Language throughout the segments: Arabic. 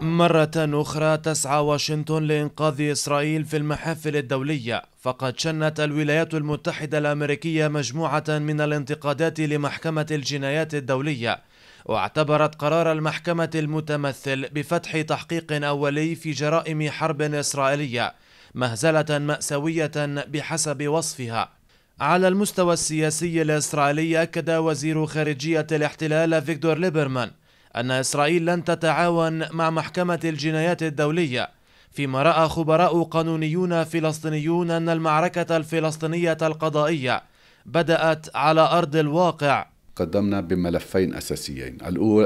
مرة أخرى تسعى واشنطن لإنقاذ إسرائيل في المحافل الدولية فقد شنت الولايات المتحدة الأمريكية مجموعة من الانتقادات لمحكمة الجنايات الدولية واعتبرت قرار المحكمة المتمثل بفتح تحقيق أولي في جرائم حرب إسرائيلية مهزلة مأساوية بحسب وصفها على المستوى السياسي الإسرائيلي أكد وزير خارجية الاحتلال فيكتور ليبرمان أن إسرائيل لن تتعاون مع محكمة الجنايات الدولية فيما رأى خبراء قانونيون فلسطينيون أن المعركة الفلسطينية القضائية بدأت على أرض الواقع قدمنا بملفين أساسيين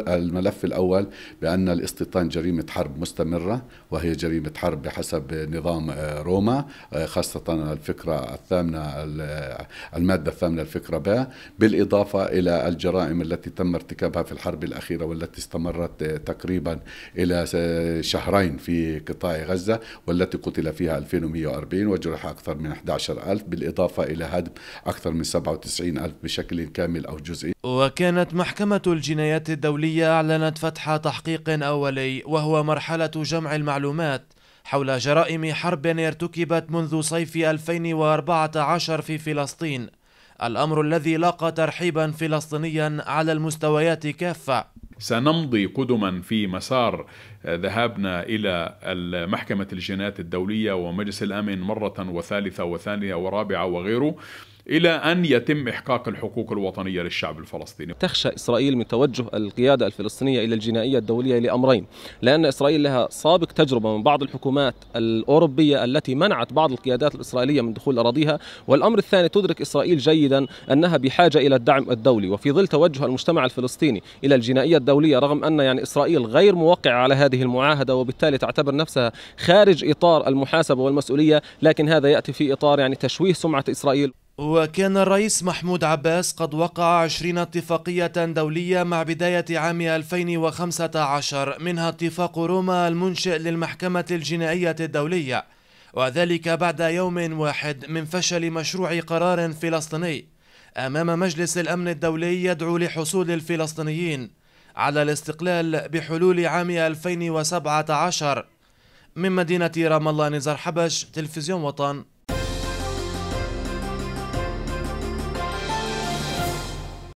الملف الأول بأن الاستيطان جريمة حرب مستمرة وهي جريمة حرب بحسب نظام آه، روما آه، خاصة الفكرة الثامنة آه، المادة الثامنة الفكرة باء بالإضافة إلى الجرائم التي تم ارتكابها في الحرب الأخيرة والتي استمرت تقريبا إلى شهرين في قطاع غزة والتي قتل فيها 2140 وجرح أكثر من 11000 ألف بالإضافة إلى هدم أكثر من 97 ألف بشكل كامل أو جزئي وكانت محكمة الجنايات الدولية أعلنت فتح تحقيق أولي وهو مرحلة جمع المعلومات حول جرائم حرب ارتكبت منذ صيف 2014 في فلسطين الأمر الذي لاقى ترحيبا فلسطينيا على المستويات كافة سنمضي قدما في مسار ذهابنا إلى محكمة الجنايات الدولية ومجلس الأمن مرة وثالثة وثانية ورابعة وغيره إلى أن يتم إحقاق الحقوق الوطنية للشعب الفلسطيني تخشى إسرائيل من توجه القيادة الفلسطينية إلى الجنائية الدولية لأمرين لأن إسرائيل لها سابق تجربة من بعض الحكومات الأوروبية التي منعت بعض القيادات الإسرائيلية من دخول أراضيها والأمر الثاني تدرك إسرائيل جيدا أنها بحاجة إلى الدعم الدولي وفي ظل توجه المجتمع الفلسطيني إلى الجنائية الدولية رغم أن يعني إسرائيل غير موقعة على هذه هذه المعاهده وبالتالي تعتبر نفسها خارج اطار المحاسبه والمسؤوليه لكن هذا ياتي في اطار يعني تشويه سمعه اسرائيل وكان الرئيس محمود عباس قد وقع 20 اتفاقية دولية مع بداية عام 2015 منها اتفاق روما المنشئ للمحكمة الجنائية الدولية وذلك بعد يوم واحد من فشل مشروع قرار فلسطيني أمام مجلس الأمن الدولي يدعو لحصول الفلسطينيين على الاستقلال بحلول عام 2017 من مدينة رام الله نزار حبش تلفزيون وطن